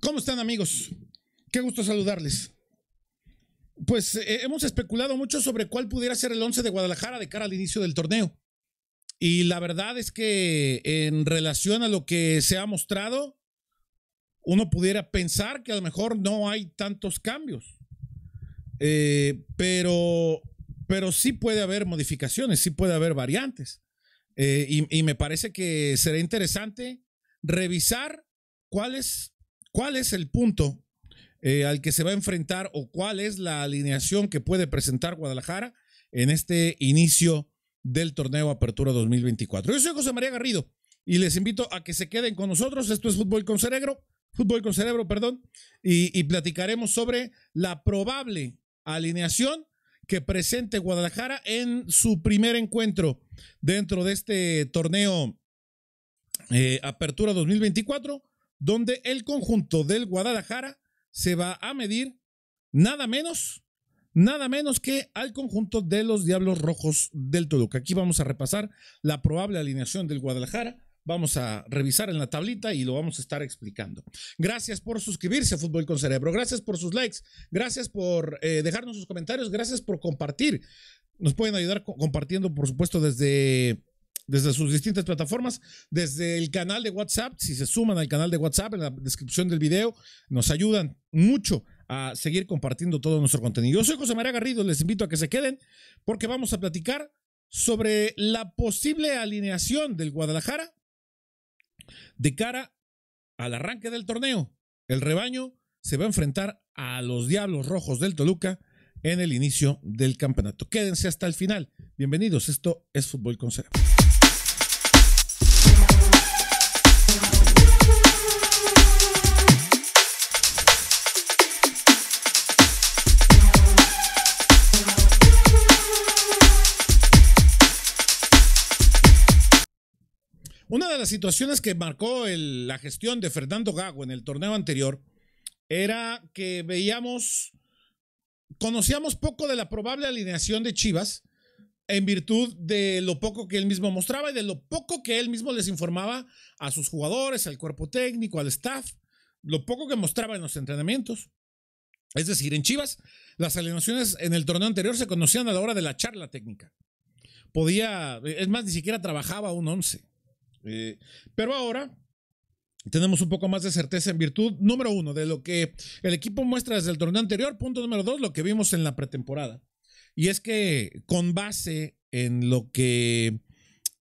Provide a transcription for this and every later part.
¿Cómo están amigos? Qué gusto saludarles. Pues eh, hemos especulado mucho sobre cuál pudiera ser el 11 de Guadalajara de cara al inicio del torneo. Y la verdad es que en relación a lo que se ha mostrado, uno pudiera pensar que a lo mejor no hay tantos cambios. Eh, pero, pero sí puede haber modificaciones, sí puede haber variantes. Eh, y, y me parece que será interesante revisar cuáles ¿Cuál es el punto eh, al que se va a enfrentar o cuál es la alineación que puede presentar Guadalajara en este inicio del torneo Apertura 2024? Yo soy José María Garrido y les invito a que se queden con nosotros. Esto es Fútbol con Cerebro, Fútbol con Cerebro, perdón, y, platicaremos sobre la probable alineación que presente Guadalajara en su primer encuentro dentro de este torneo eh, Apertura 2024 donde el conjunto del Guadalajara se va a medir nada menos, nada menos que al conjunto de los Diablos Rojos del Toluca. Aquí vamos a repasar la probable alineación del Guadalajara. Vamos a revisar en la tablita y lo vamos a estar explicando. Gracias por suscribirse a Fútbol con Cerebro. Gracias por sus likes. Gracias por eh, dejarnos sus comentarios. Gracias por compartir. Nos pueden ayudar compartiendo, por supuesto, desde desde sus distintas plataformas, desde el canal de WhatsApp, si se suman al canal de WhatsApp en la descripción del video, nos ayudan mucho a seguir compartiendo todo nuestro contenido. Yo soy José María Garrido, les invito a que se queden porque vamos a platicar sobre la posible alineación del Guadalajara de cara al arranque del torneo. El rebaño se va a enfrentar a los Diablos Rojos del Toluca en el inicio del campeonato. Quédense hasta el final. Bienvenidos, esto es Fútbol con las situaciones que marcó la gestión de Fernando Gago en el torneo anterior era que veíamos, conocíamos poco de la probable alineación de Chivas en virtud de lo poco que él mismo mostraba y de lo poco que él mismo les informaba a sus jugadores, al cuerpo técnico, al staff, lo poco que mostraba en los entrenamientos. Es decir, en Chivas, las alineaciones en el torneo anterior se conocían a la hora de la charla técnica. Podía, es más, ni siquiera trabajaba un once. Eh, pero ahora tenemos un poco más de certeza en virtud, número uno, de lo que el equipo muestra desde el torneo anterior, punto número dos, lo que vimos en la pretemporada. Y es que con base en lo que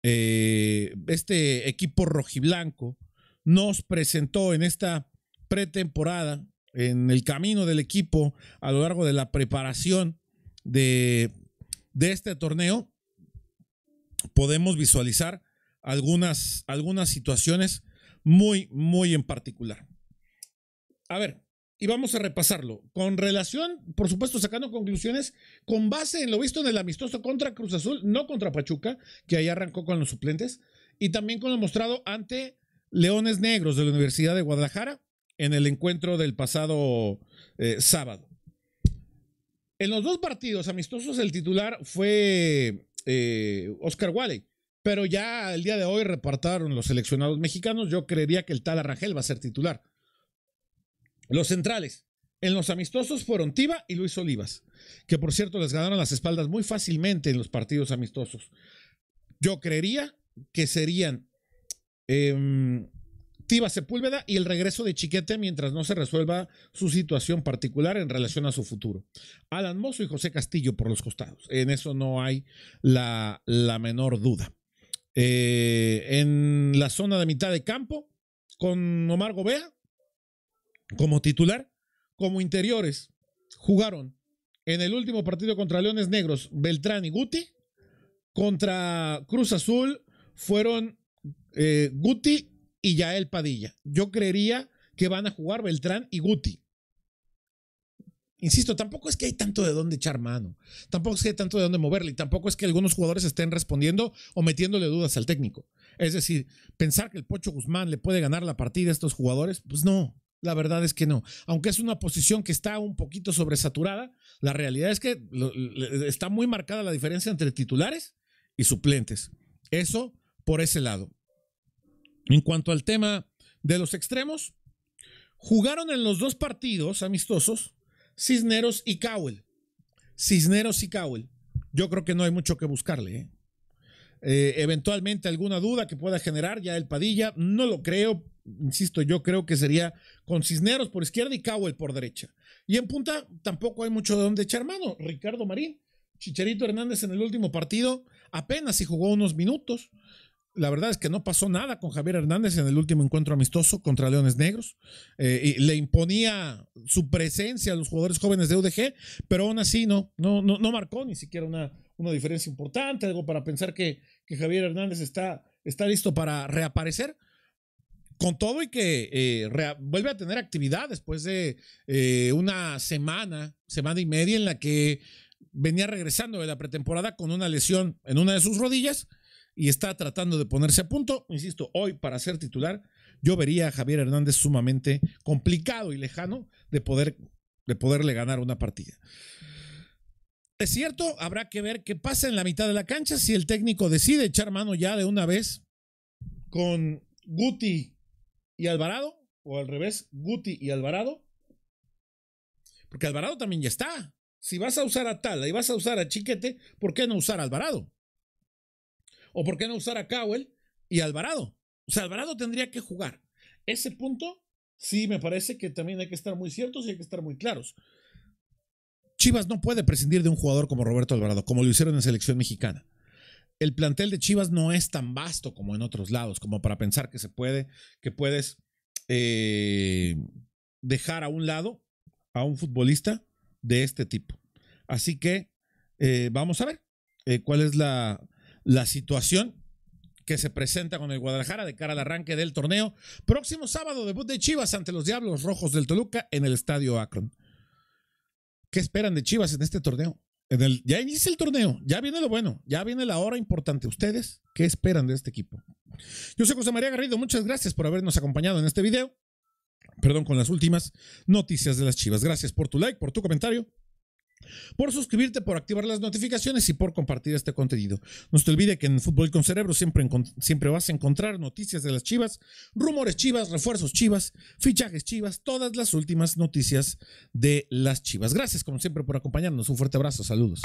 eh, este equipo rojiblanco nos presentó en esta pretemporada, en el camino del equipo a lo largo de la preparación de, de este torneo, podemos visualizar algunas, algunas situaciones muy, muy en particular. A ver, y vamos a repasarlo. Con relación, por supuesto, sacando conclusiones con base en lo visto en el amistoso contra Cruz Azul, no contra Pachuca, que ahí arrancó con los suplentes, y también con lo mostrado ante Leones Negros de la Universidad de Guadalajara en el encuentro del pasado eh, sábado. En los dos partidos amistosos, el titular fue eh, Oscar Wally pero ya el día de hoy repartaron los seleccionados mexicanos. Yo creería que el tal Rangel va a ser titular. Los centrales. En los amistosos fueron Tiva y Luis Olivas, que por cierto les ganaron las espaldas muy fácilmente en los partidos amistosos. Yo creería que serían em, Tiva Sepúlveda y el regreso de Chiquete mientras no se resuelva su situación particular en relación a su futuro. Alan Mozo y José Castillo por los costados. En eso no hay la menor duda. Eh, en la zona de mitad de campo con Omar Gobea como titular, como interiores. Jugaron en el último partido contra Leones Negros Beltrán y Guti, contra Cruz Azul fueron eh, Guti y Yael Padilla. Yo creería que van a jugar Beltrán y Guti. Insisto, tampoco es que hay tanto de dónde echar mano, tampoco es que hay tanto de dónde moverle y tampoco es que algunos jugadores estén respondiendo o metiéndole dudas al técnico. Es decir, pensar que el Pocho Guzmán le puede ganar la partida a estos jugadores, pues no, la verdad es que no. Aunque es una posición que está un poquito sobresaturada, la realidad es que está muy marcada la diferencia entre titulares y suplentes. Eso por ese lado. En cuanto al tema de los extremos, jugaron en los dos partidos amistosos Cisneros y Cowell. Cisneros y Cowell. Yo creo que no hay mucho que buscarle. ¿eh? Eh, eventualmente alguna duda que pueda generar ya el Padilla, no lo creo. Insisto, yo creo que sería con Cisneros por izquierda y Cowell por derecha. Y en punta tampoco hay mucho de dónde echar mano. Ricardo Marín, Chicharito Hernández en el último partido apenas si jugó unos minutos la verdad es que no pasó nada con Javier Hernández en el último encuentro amistoso contra Leones Negros. Eh, y le imponía su presencia a los jugadores jóvenes de UDG, pero aún así no, no, no, marcó ni siquiera una, una diferencia importante, algo para pensar que, que Javier Hernández está, está listo para reaparecer con todo y que eh, vuelve a tener actividad después de eh, una semana, semana y media en la que venía regresando de la pretemporada con una lesión en una de sus rodillas y está tratando de ponerse a punto. Insisto, hoy para ser titular, yo vería a Javier Hernández sumamente complicado y lejano de poder de poderle ganar una partida. Es cierto, habrá que ver qué pasa en la mitad de la cancha si el técnico decide echar mano ya de una vez con Guti y Alvarado, o al revés, Guti y Alvarado, porque Alvarado también ya está. Si vas a usar a Tala y vas a usar a Chiquete, ¿por qué no usar a Alvarado? ¿O por qué no usar a Cowell y Alvarado? O sea, Alvarado tendría que jugar. Ese punto, sí, me parece que también hay que estar muy ciertos y hay que estar muy claros. Chivas no puede prescindir de un jugador como Roberto Alvarado, como lo hicieron en selección mexicana. El plantel de Chivas no es tan vasto como en otros lados, como para pensar que se puede, que puedes eh, dejar a un lado a un futbolista de este tipo. Así que eh, vamos a ver eh, cuál es la, la situación que se presenta con el Guadalajara de cara al arranque del torneo. Próximo sábado, debut de Chivas ante los Diablos Rojos del Toluca en el Estadio Akron. ¿Qué esperan de Chivas en este torneo? ya inicia el torneo, ya viene lo bueno, ya viene la hora importante. ¿Ustedes qué esperan de este equipo? Yo soy José María Garrido, muchas gracias por habernos acompañado en este video. Perdón, con las últimas noticias de las Chivas. Gracias por tu like, por tu comentario por suscribirte, por activar las notificaciones y por compartir este contenido. No te olvide que en Fútbol con Cerebro siempre, siempre vas a encontrar noticias de las chivas, rumores chivas, refuerzos chivas, fichajes chivas, todas las últimas noticias de las chivas. Gracias, como siempre, por acompañarnos. Un fuerte abrazo, saludos.